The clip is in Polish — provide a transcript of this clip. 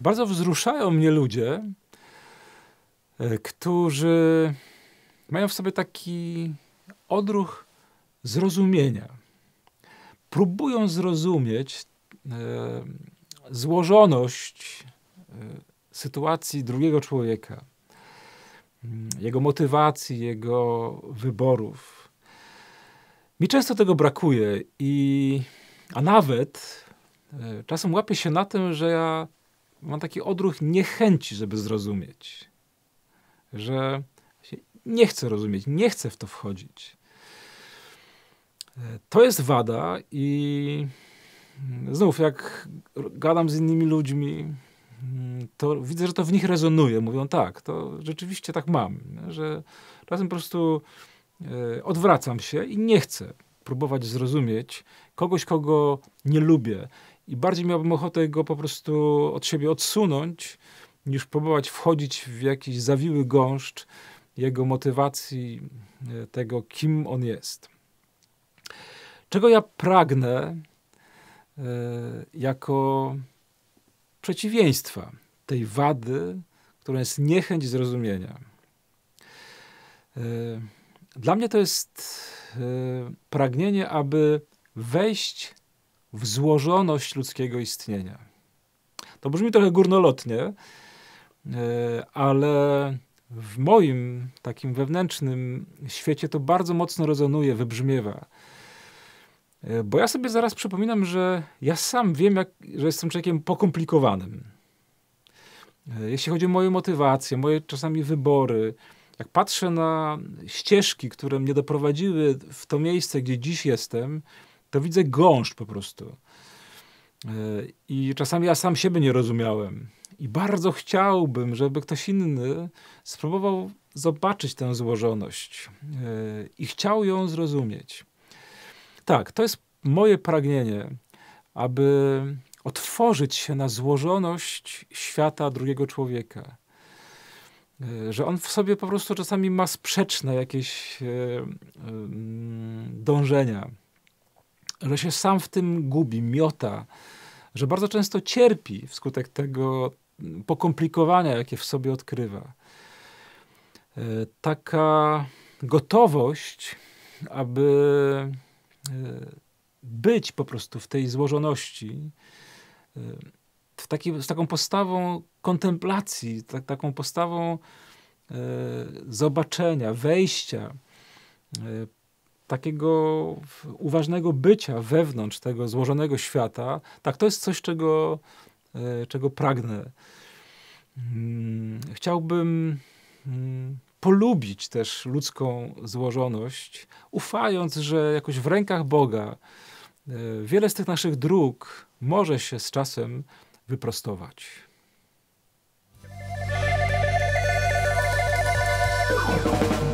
Bardzo wzruszają mnie ludzie, e, którzy mają w sobie taki odruch zrozumienia. Próbują zrozumieć e, złożoność e, sytuacji drugiego człowieka, mm, jego motywacji, jego wyborów. Mi często tego brakuje, i, a nawet czasem łapię się na tym, że ja mam taki odruch niechęci, żeby zrozumieć. Że nie chcę rozumieć, nie chcę w to wchodzić. E, to jest wada i mm, znów jak gadam z innymi ludźmi, mm, to widzę, że to w nich rezonuje. Mówią tak, to rzeczywiście tak mam, że razem po prostu e, odwracam się i nie chcę próbować zrozumieć kogoś, kogo nie lubię i bardziej miałbym ochotę go po prostu od siebie odsunąć, niż próbować wchodzić w jakiś zawiły gąszcz jego motywacji, e, tego kim on jest. Czego ja pragnę e, jako przeciwieństwa tej wady, którą jest niechęć zrozumienia. E, dla mnie to jest pragnienie, aby wejść w złożoność ludzkiego istnienia. To brzmi trochę górnolotnie, e, ale w moim takim wewnętrznym świecie to bardzo mocno rezonuje, wybrzmiewa. E, bo ja sobie zaraz przypominam, że ja sam wiem, jak, że jestem człowiekiem pokomplikowanym. E, jeśli chodzi o moje motywacje, moje czasami wybory, jak patrzę na ścieżki, które mnie doprowadziły w to miejsce, gdzie dziś jestem, to widzę gąszcz po prostu. E, I czasami ja sam siebie nie rozumiałem. I bardzo chciałbym, żeby ktoś inny spróbował zobaczyć tę złożoność e, i chciał ją zrozumieć. Tak, to jest moje pragnienie, aby otworzyć się na złożoność świata drugiego człowieka. E, że on w sobie po prostu czasami ma sprzeczne jakieś dążenia że się sam w tym gubi, miota, że bardzo często cierpi wskutek tego pokomplikowania, jakie w sobie odkrywa. E, taka gotowość, aby e, być po prostu w tej złożoności, e, w taki, z taką postawą kontemplacji, tak, taką postawą zobaczenia, wejścia, takiego uważnego bycia wewnątrz tego złożonego świata, tak, to jest coś, czego, e, czego pragnę. Mm, chciałbym mm, polubić też ludzką złożoność, ufając, że jakoś w rękach Boga e, wiele z tych naszych dróg może się z czasem wyprostować. Thank you.